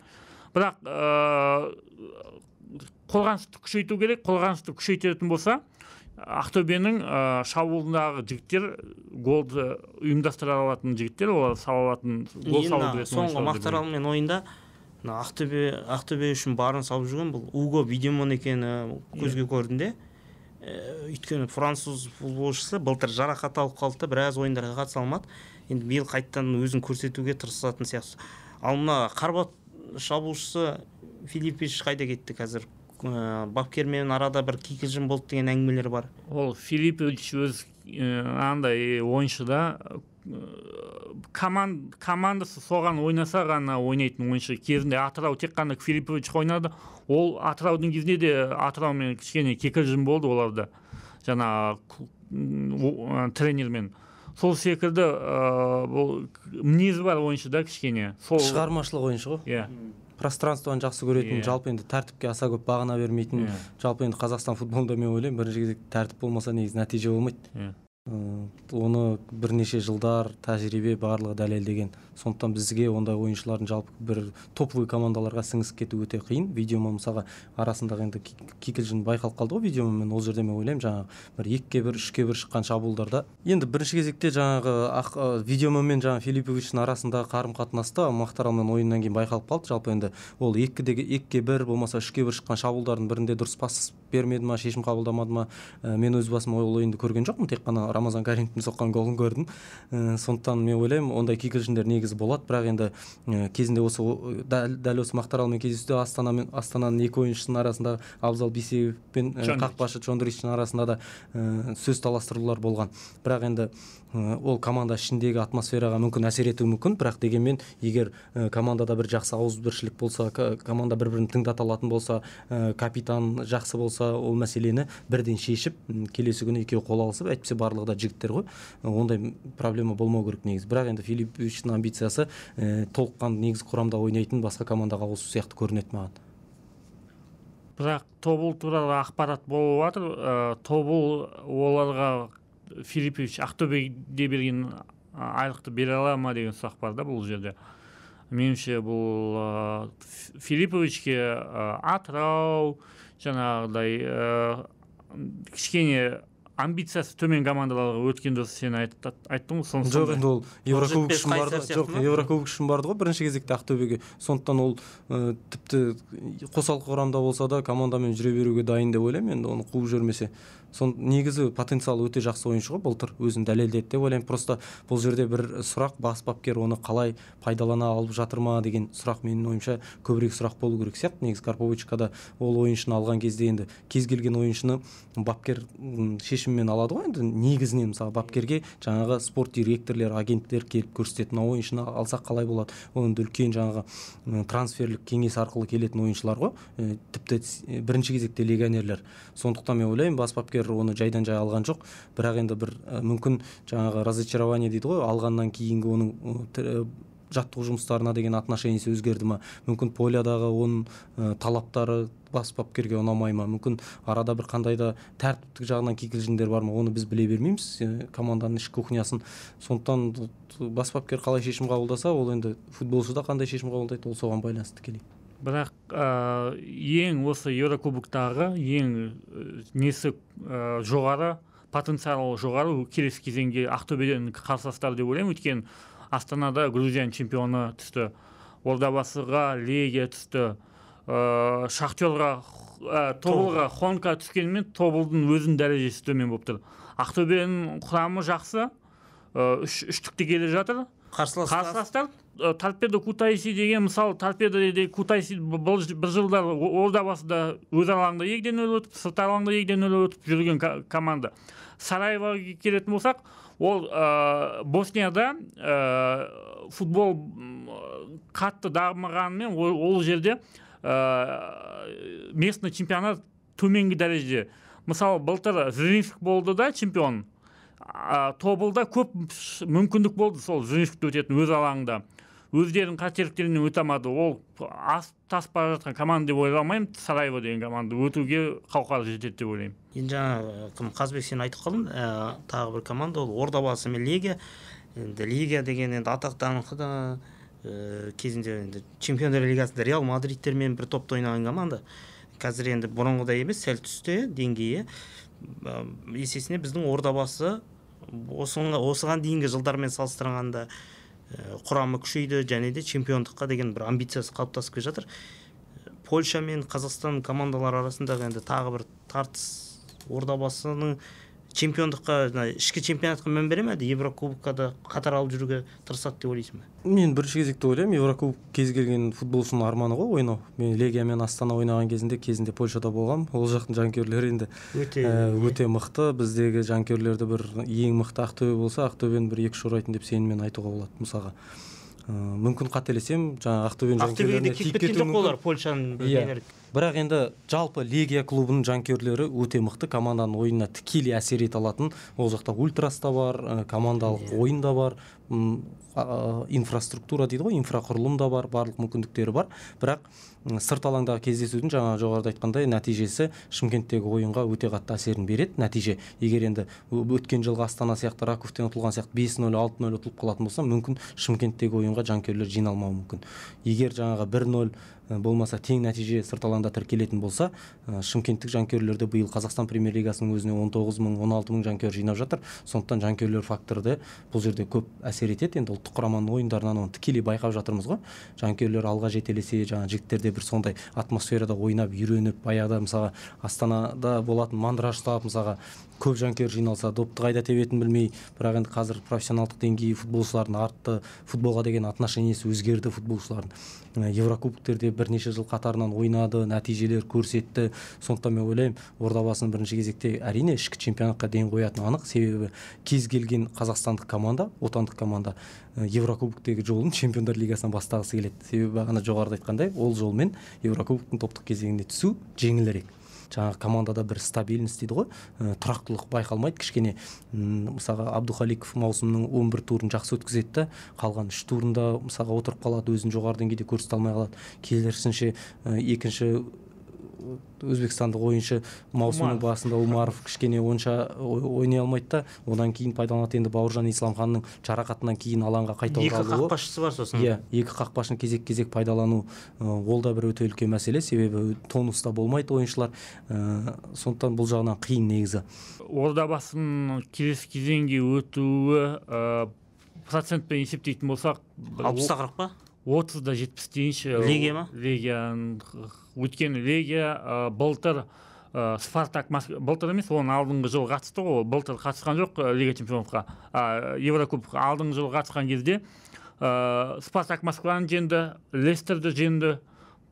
бірақ ыыы қорғанысты күшейту керек қорғанысты күшейтетін болса ақтөбенің ә, шабуылындағы жігіттер голды э, ұйымдастыра алатын жігіттер олар сала алатын гол салу керек соңғы мақтаралмен ойында мына ақтөбе ақтөбе үшін барын салып жүрген бұл уго видемон екені көзге иә. көрінді э, өйткені француз футболшысы былтыр жарақат алып қалды да біраз ойындарға қатыса алмады енді биыл қайтадан өзін көрсетуге тырысатын сияқты ал мына қарбат шабуылшысы филиппич қайда кетті қазір ә, бапкермен арада бір кикілжің болды деген әңгімелер бар ол филиппович өз андай ойыншыда команд, командасы соған ойнаса ғана ойнайтын ойыншы кезінде атырау тек қана филиппович ойнады ол атыраудың кезінде де атыраумен кішкене кикілжің болды оларда жаңа тренермен сол секілді ыыы бұл мінезі бар ойыншы да кішкене сол шығармашылық ойыншы ғой иә пространствону жакшы көрөтүн жалпы энди тартипке аса көп багына бермейтін жалпы энди казакстан футболунда мен ойлойм биринчи кезекте тартип болмаса негизи натыйжа болмойт м оны бірнеше жылдар тәжірибе барлығы дәлелдеген сондықтан бізге ондай ойыншылардың жалпы бір топовый командаларға сіңісіп кету өте қиын видеома мысалға арасындағы енді кикілжің байқалып қалды ғой мен ол жерде мен ойлаймын жаңағы бір екіге бір үшке бір шыққан шабуылдарда енді бірінші кезекте жаңағы ақ, мен жаңағы филипповичтің арасындағы қарым қатынаста мақтаралмен ойыннан кейін байқалып қалды жалпы енді ол екідегі екіге бір болмаса үшке бір шыққан шабуылдардың бірінде дұрыс пас бермеді ма шешім қабылдамады ма ә, мен өз басым ол ойынды көрген жоқпын тек қана рамазан каримовтің соққан голын көрдім ә, сондықтан мен ойлаймын ондай кикілжіңдер негізі болады бірақ енді ә, кезінде осы дәл, дәл осы мақтаралмен кездесуде астана мен астананың екі ойыншысының арасында абзал бейсеев пен ә, қақпашы чондричтің арасында да ә, сөз таластырулар болған бірақ енді ол команда ішіндегі атмосфераға мүмкін әсер етуі мүмкін бірақ дегенмен егер командада бір жақсы ауызбіршілік болса команда бір бірін тыңдата алатын болса капитан жақсы болса ол мәселені бірден шешіп келесі күні екеуі қол алысып әйтпесе барлық барлығы да жігіттер ғой ондай проблема болмау керек негізі бірақ енді филипповичтің амбициясы ә, толыққанды негізі құрамда ойнайтын басқа командаға ауысу сияқты көрінеді маған бірақ тобыл туралы ақпарат болып жатыр тобыл оларға филиппович ақтөбеде берген айлықты бере ала ма деген сұрақ бар да бұл жерде меніңше бұл ә, филипповичке ә, атырау жаңағыдай ә, кішкене амбициясы төмен командаларға өткенде сен айттың ғой сондықтан жоқ енді ол еврокубок үшін барды жоқ еврокубок үшін барды ғой бірінші кезекте ақтөбеге сондықтан ол тіпті қосалқы құрамда болса да командамен жүре беруге дайын деп ойлаймын енді оны қуып жүрмесе сон негізі потенциал өте жақсы ойыншы ғой былтыр өзін дәлелдеді деп ойлаймын просто бұл жерде бір сұрақ бас бапкер оны қалай пайдалана алып жатыр ма деген сұрақ менің ойымша көбірек сұрақ болу керек сияқты негізі карповичкада ол ойыншыны алған кезде енді кез келген ойыншыны бапкер шешімімен алады ғой енді негізінен мысалы бапкерге жаңағы спорт директорлер агенттер келіп көрсетеді мынау ойыншыны алсақ қалай болады ол енді үлкен жаңағы трансферлік кеңес арқылы келетін ойыншылар ғой э, тіпті э, бірінші кезекте легионерлер сондықтан мен ойлаймын бас бапкер кәсіпкер оны жайдан жай алған жоқ бірақ енді бір мүмкін жаңағы разочарование дейді ғой алғаннан кейінгі оның жаттығу жұмыстарына деген отношениесі өзгерді ма мүмкін полядағы оның талаптары бас бапкерге ұнамай ма мүмкін арада бір қандай да тәртіптік жағынан кикілжіңдер бар ма оны біз біле бермейміз команданың ішкі кухнясын сондықтан бас бапкер қалай шешім қабылдаса ол енді футболшы да қандай шешім қабылдайды ол соған байланысты тікелей бірақ ә, ең осы еурокубоктағы ең э, несі ә, жоғары потенциалы жоғары келесі кезеңге ақтөбеден қарсыластар деп ойлаймын өйткені астанада грузияның чемпионы түсті ордабасыға легия түсті ә, шахтерға ә, тобылға хонка түскенімен тобылдың өзінің дәрежесі төмен болып тұр ақтөбенің құрамы жақсы үш үштікте келе жатыр қарсыластар торпедо кутайси деген мысалы торпедо кутайси бір жылдар орда басында өз алаңында екіде нөл өтіп сырт алаңда екіден нөл өтіп жүрген команда сараеваға келетін болсақ ол ә, боснияда ә, футбол қатты дамығанымен ол, ол жерде ә, местный чемпионат төменгі дәрежеде мысалы былтыр римск болды да чемпион тобылда көп мүмкіндік болды сол жіңішкікті өтетін өз алаңында өздерінің қателіктерінен өте алмады ол тасып бара жатқан команда деп ойламаймын сараево деген команда өтуге қауқары жетеді деп ойлаймын енді жаңа кім қазбек сен айтып қалдың ә, тағы бір команда ол ордабасы мен легия енді лига деген енді даңқы да ә, кезінде енді чемпиондар лигасында реал мадридтермен бір топта ойнаған команда қазір енді бұрынғыдай емес сәл түсті деңгейі есесіне біздің ордабасы осыған дейінгі жылдармен салыстырғанда құрамы күшейді және де чемпиондыққа деген бір амбициясы қалыптасып келе жатыр польша мен қазақстан командалары арасындағы енді тағы бір тартыс ордабасының чемпиондыққа мына ішкі чемпионатқа мән бере ме әлде еврокубокқа да қатар алып жүруге тырысады деп ойлайсың ба мен бірінші кезекте ойлаймын еврокубок кез келген футболшының арманы ғой ойнау мен легия мен астана ойнаған кезінде кезінде польшада болғанмын ол жақтың жанкүйерлері енді өте ә, э, өте мықты біздегі жанкүйерлерді бір ең мықты ақтөбе болса ақтөбені бір екі үш деп сеніммен айтуға болады мысалға Э, мүмкін қателесем жаңағы ақтөбенің ақтөбеге кетіп кеткен жоқ олар польшаның иә бірақ енді жалпы легия клубының жанкүйерлері өте мықты команданың ойынына тікелей әсер ете алатын ол жақта ультрас та бар ә, командалық иә. ойын да бар инфраструктура дейді ғой инфрақұрылым да бар барлық мүмкіндіктері бар бірақ сырт алаңдағы кездесудің жаңа жоғарыда айтқандай нәтижесі шымкенттегі ойынға өте қатты әсерін береді нәтиже егер енді өткен жылғы астана сияқты раковтен ұтылған сияқты бес нөл алты нөл ұтылып қалатын болса мүмкін шымкенттегі ойынға жанкүйерлер жиналмауы мүмкін егер жаңағы бір нөл Э, болмаса тең нәтиже сырт алаңда тіркелетін болса э, шымкенттік жанкүйерлерді биыл қазақстан премьер лигасының өзіне 19 мың 16 мың жанкүйер жинап жатыр сондықтан жанкүйерлер да бұл жерде көп әсер етеді енді ұлттық құраманың ойындарынан оны тікелей байқап жатырмыз ғой жанкүйерлер алға жетелесе жаңа жігіттерде бір сондай атмосферада ойнап үйреніп баяғыда мысалға астанада болатын мандраж ұстап мысалға көп жанкүйер жиналса допты қайда тебетінін білмей бірақ енді қазір профессионалдық деңгейі футболшылардың артты футболға деген отношениесі өзгерді футболшылардың еврокубоктерде бірнеше жыл қатарынан ойнады нәтижелер көрсетті сондықтан мен ойлаймын ордабасының бірінші кезекте әрине ішкі чемпионатқа ден қоятыны анық себебі кез келген қазақстандық команда отандық команда еврокубоктегі жолын чемпиондар лигасынан бастағысы келеді себебі бағана жоғарыда айтқандай ол жолмен еврокубоктың топтық кезеңіне түсу жеңілірек жаңағы командада бір стабильность дейді ғой ә, тұрақтылық байқалмайды кішкене мысалға абдухаликов маусымның 11 бір турын жақсы өткізеді қалған үш турында мысалға отырып қалады өзін жоғары деңгейде көрсете алмай қалады керісінше ә, э, екінші өзбекстандық ойыншы маусымның басында умаров кішкене онша ойнай алмайды да одан кейін пайдаланады енді бауыржан исламханның жарақатынан кейін алаңға қайта екі қақпашысы бар сосын иә екі қақпашыны кезек кезек пайдалану ол да бір өте үлкен мәселе себебі тонуста болмайды ойыншылар ә, сондықтан бұл жағынан қиын негізі ордабасының келесі кезеңге өтуі ә, процентпен есептейтін болсақ та қырық па отызда жетпіс дейінші легия ма легия өйткені легия былтыр спартак былтыр емес оның алдыңғы жылы қатысты ғой былтыр қатысқан жоқ лига чемпионовқа ә, еврокубокқа алдыңғы жылы қатысқан кезде ә, спартак москваны жеңді лестерді жеңді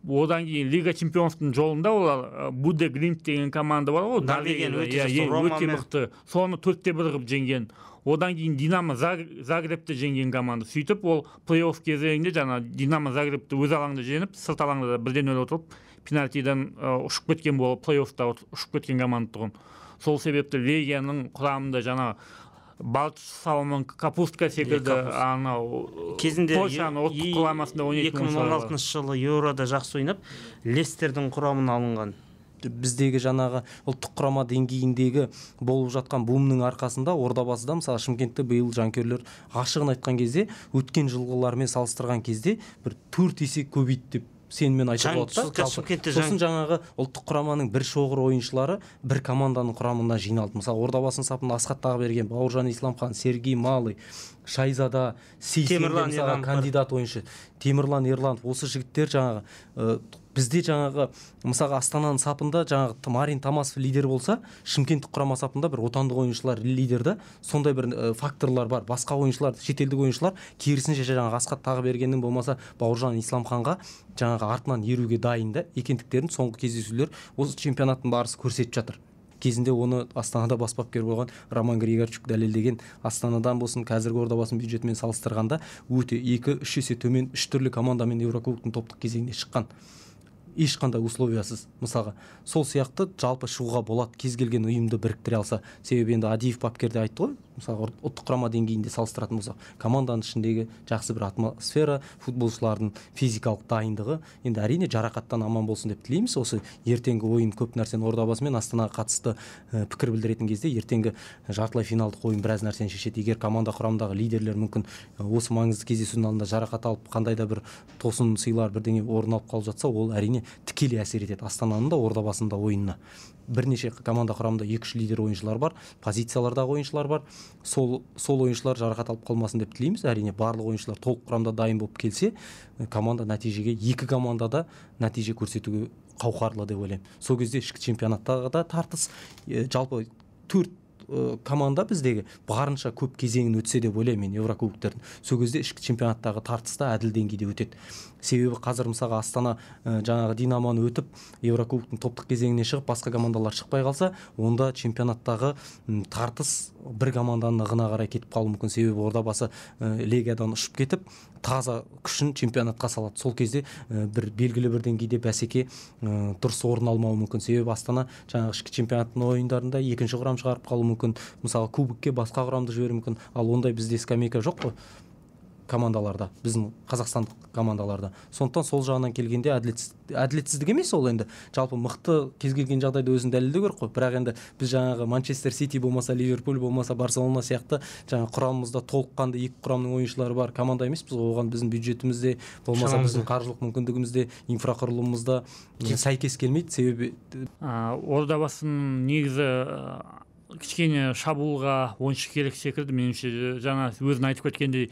одан кейін лига чемпионовтың жолында олар буде гринт деген команда бар ғой норвегияны иә, иә, өте, өте, мықты соны төртте бір қылып жеңген одан кейін динамо загребті жеңген команда сөйтіп ол плей офф кезеңінде жаңа динамо загребті өз алаңында жеңіп сырт алаңда да бірден нөл ұтылып пенальтидан ұшып кеткен бол плей оффта ұшып кеткен команда тұғын сол себепті легияның құрамында жаңа Балт соломон капустка секілді анау кезінде польшаның ұлттық құрамасында екі мың он алтыншы жылы еурода жақсы ойнап лестердің құрамына алынған біздегі жаңағы ұлттық құрама деңгейіндегі болып жатқан бумның арқасында ордабасыда мысалы шымкентте биыл жанкүйерлер ашығын айтқан кезде өткен жылғылармен салыстырған кезде бір төрт есе көбейді деп сеніммен айтуға болады да сосын жаңағы ұлттық құраманың бір шоғыр ойыншылары бір команданың құрамына жиналды мысалы ордабасының сапында асхат тағыберген бауыржан исламхан сергей малый шайзада сейсен кандидат ойыншы темірлан ерланов осы жігіттер жаңағы бізде жаңағы мысалға астананың сапында жаңағы марин тамасов лидер болса шымкенттік құрама сапында бір отандық ойыншылар лидер да сондай бір факторлар бар басқа ойыншылар шетелдік ойыншылар керісінше жаңағы асхат тағыбергеннің болмаса бауыржан исламханға жаңағы артынан еруге дайын да екендіктерін соңғы кездесулер осы чемпионаттың барысы көрсетіп жатыр кезінде оны астанада бас бапкер болған роман григорчук дәлелдеген астанадан болсын қазіргі ордабасының бюджетімен салыстырғанда өте екі үш есе төмен үш түрлі командамен еурокубоктың топтық кезеңіне шыққан ешқандай условиясыз мысалға сол сияқты жалпы шығуға болады кез келген ұйымды біріктіре алса себебі енді адиев бапкер де айтты ғой мысалы ұлттық құрама деңгейінде салыстыратын болсақ команданың ішіндегі жақсы бір атмосфера футболшылардың физикалық дайындығы енді әрине жарақаттан аман болсын деп тілейміз осы ертеңгі ойын көп нәрсені ордабасы мен астанаға қатысты э, пікір білдіретін кезде ертеңгі э, жартылай финалдық ойын біраз нәрсені шешеді егер команда құрамындағы лидерлер мүмкін э, осы маңызды кездесудің алдында жарақат алып қандай да бір тосын сыйлар бірдеңе орын алып қалып жатса ол әрине тікелей әсер етеді астананың да ордабасының да ойынына бірнеше команда құрамында екі үш лидер ойыншылар бар позициялардағы ойыншылар бар сол сол ойыншылар жарақат алып қалмасын деп тілейміз әрине барлық ойыншылар толық құрамда дайын болып келсе команда нәтижеге екі команда да нәтиже көрсетуге қауқарлы деп ойлаймын сол кезде ішкі чемпионаттағы да тартыс жалпы төрт команда біздегі барынша көп кезеңін өтсе деп ойлаймын мен еврокубоктардың сол кезде ішкі чемпионаттағы тартыс та әділ деңгейде өтеді себебі қазір мысалға астана ә, жаңағы динамоны өтіп еурокубоктың топтық кезеңіне шығып басқа командалар шықпай қалса онда чемпионаттағы тартыс бір команданың ығына қарай кетіп қалуы мүмкін себебі ордабасы ә, легиядан ұшып кетіп таза күшін чемпионатқа салады сол кезде ә, бір белгілі бір деңгейде бәсеке ә, дұрыс орын алмауы мүмкін себебі астана жаңағы ішкі чемпионаттың ойындарында екінші құрам шығарып қалуы мүмкін мысалы кубокке басқа құрамды жіберуі мүмкін ал ондай бізде скамейка жоқ қой командаларда біздің қазақстандық командаларда сондықтан сол жағынан келгенде әділетсіз, әділетсіздік емес ол енді жалпы мықты кез келген жағдайда өзін дәлелдеу керек қой бірақ енді біз жаңағы манчестер сити болмаса ливерпуль болмаса барселона сияқты жаңағы құрамымызда толыққанды екі құрамның ойыншылары бар команда емеспіз ғой оған біздің бюджетіміз де болмаса біздің қаржылық мүмкіндігіміз де инфрақұрылымымыз да сәйкес келмейді себебі ордабасының негізі кішкене шабуылға ойыншы керек секілді меніңше жаңа өзің айтып кеткендей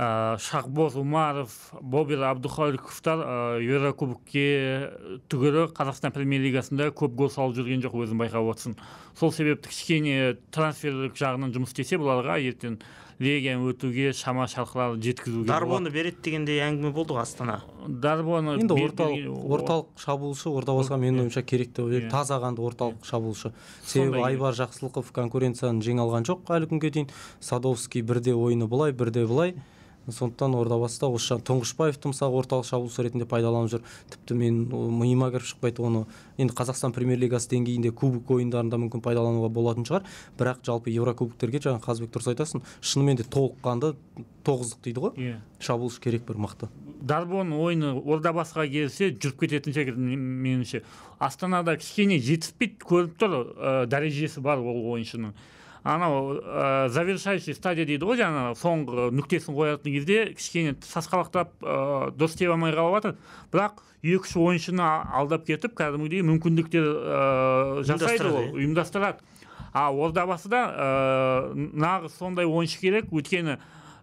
Э, шахбоз умаров бобир абдухаликовтар э, еурокубокке э, түгірі қазақстан премьер лигасында көп гол салып жүрген жоқ өзің байқап отырсың сол себепті кішкене трансферлік жағынан жұмыс істесе бұларға ертең легияны өтуге шама шарқыларын жеткізуге дарбоны береді дегендей әңгіме болды ғой астана дарбоны енді орталық орталық шабуылшы ордабасыға менің ойымша иә. керек деп ойлаймын иә. таза қанды орталық иә. шабуылшы себебі айбар жақсылықов конкуренцияны жеңе алған жоқ әлі күнге дейін садовский бірде ойыны былай бірде былай сондықтан ордабасыда осыжан тұңғышбаевты мысалы орталық шабуылшы ретінде пайдаланып жүр тіпті мен миыма кіріп шықпайды оны енді қазақстан премьер лигасы деңгейінде кубок ойындарында мүмкін пайдалануға болатын шығар бірақ жалпы еурокубоктерге жаңа қазбек дұрыс айтасың шынымен де толыққанды тоғыздық дейді ғой иә шабуылшы керек бір мықты дарбон ойыны ордабасыға келсе жүріп кететін секілді меніңше астанада кішкене жетіспейді көріп тұр ә, дәрежесі бар ол ойыншының анау ә, завершающий стадия дейді ғой жаңағы соңғы нүктесін қоятын кезде кішкене сасқалақтап ә, э, дұрыс істей алмай қалып бірақ екі үш ойыншыны алдап кетіп кәдімгідей мүмкіндіктер ә, жасайды ол ұйымдастырады а ордабасыда ә, нағыз сондай ойыншы керек өйткені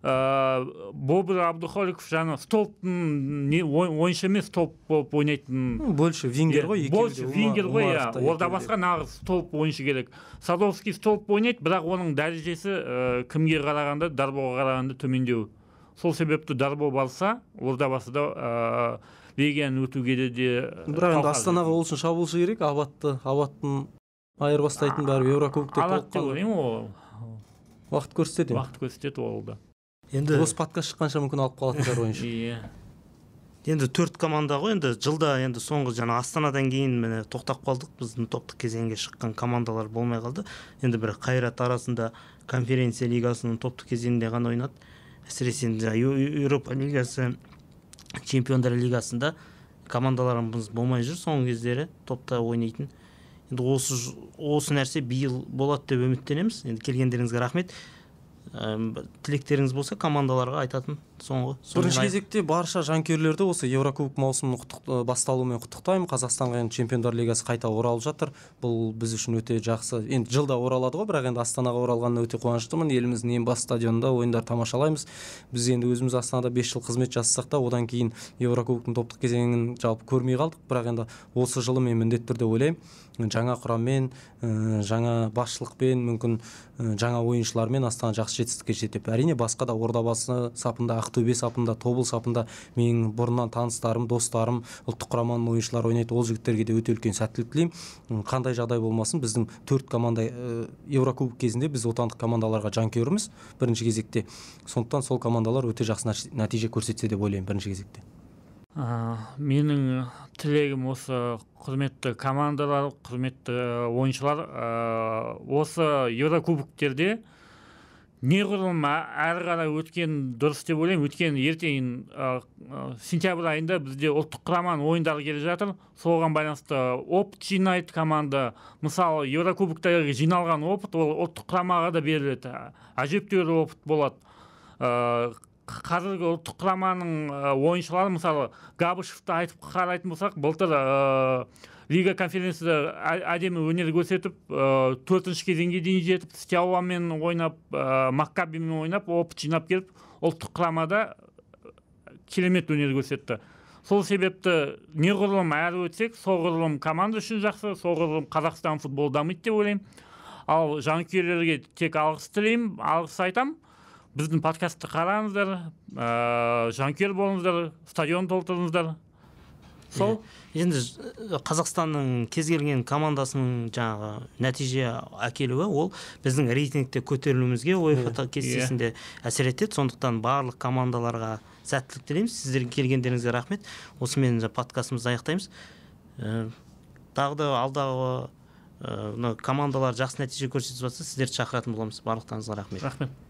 ә, бобр абдухаликов жаңағы столптың ойыншы емес столп болып ойнайтын больше вингер ғой больше вингер ғой иә ордабасқа нағыз столп ойыншы керек садовский столп ойнайды бірақ оның дәрежесі ә, кімге қарағанда дарбоға қарағанда төмендеу сол себепті дарбо барса ордабасыда ә, э, легияны өтуге де бірақ енді астанаға ол үшін шабуылшы керек абатты абаттың айырбастайтын бәрібір еурокубокте алады деп ойлаймын ол уақыт көрсетеді уақыт көрсетеді ол да енді осы подкаст шыққанша мүмкін алып қалатын шығар ойыншы иә енді төрт команда ғой енді жылда енді соңғы жаңа астанадан кейін міне тоқтап қалдық біздің топтық кезеңге шыққан командалар болмай қалды енді бір қайрат арасында конференция лигасының топтық кезеңінде ғана ойнады әсіресе енді еуропа лигасы чемпиондар лигасында командаларымыз болмай жүр соңғы кездері топта ойнайтын енді осы осы нәрсе биыл болады деп үміттенеміз енді келгендеріңізге рахмет тілектеріңіз болса командаларға айтатын соңғы бірінші кезекте барша жанкүйерлерді осы еурокубок маусымының құтық, басталуымен құттықтаймын қазақстанға енді чемпиондар лигасы қайта оралып жатыр бұл біз үшін өте жақсы енді жылда оралады ғой бірақ енді астанаға оралғанына өте қуаныштымын еліміздің ең басты стадионында ойындар тамашалаймыз біз енді өзіміз астанада 5 жыл қызмет жасасақ та одан кейін еурокубоктың топтық кезеңін жалпы көрмей қалдық бірақ енді осы жылы мен міндетті түрде ойлаймын жаңа құраммен жаңа басшылықпен мүмкін жаңа ойыншылармен астана жақсы жетістікке жетеді әрине басқа да ордабасы сапында ақтөбе сапында тобыл сапында менің бұрыннан таныстарым достарым ұлттық құраманың ойыншылары ойнайды ол жігіттерге де өте үлкен сәттілік тілеймін қандай жағдай болмасын біздің төрт команда э, еурокубок кезінде біз отандық командаларға жанкүйерміз бірінші кезекте сондықтан сол командалар өте жақсы нәтиже көрсетсе деп ойлаймын бірінші кезекте менің э, тілегім осы құрметті командалар құрметті э, ойыншылар ә, осы еурокубоктерде неғұрлым әрі қарай өткен дұрыс деп ойлаймын өйткені ертең сентябрь айында бізде ұлттық құраманың ойындары келе жатыр соған байланысты опыт жинайды команда мысалы еурокубокта жиналған опыт ол ұлттық құрамаға да беріледі әжептәуір опыт болады қазіргі ұлттық құраманың ойыншылары мысалы габышевты айтып қарайтын болсақ былтыр лига конференцияда әдемі өнер көрсетіп ыыы э, төртінші кезеңге дейін жетіп стяуамен ойнап ә, маккабимен ойнап опыт жинап келіп ұлттық құрамада э, керемет өнер көрсетті сол себепті неғұрлым әрі өтсек соғұрлым команда үшін жақсы соғұрлым қазақстан футбол дамиды деп ойлаймын ал жанкүйерлерге тек алғыс тілеймін алғыс айтамын біздің подкастты қараңыздар ә, жанкүйер болыңыздар стадион толтырыңыздар сол енді қазақстанның кез келген командасының жаңағы нәтиже әкелуі ол біздің рейтингте көтерілуімізге уефа иә. кестесінде әсер етеді сондықтан барлық командаларға сәттілік тілейміз сіздерге келгендеріңізге рахмет осымен подкастымызды аяқтаймыз тағы да алдағы мына командалар жақсы нәтиже көрсетіп жатса сіздерді шақыратын боламыз барлықтарыңызға рахмет рахмет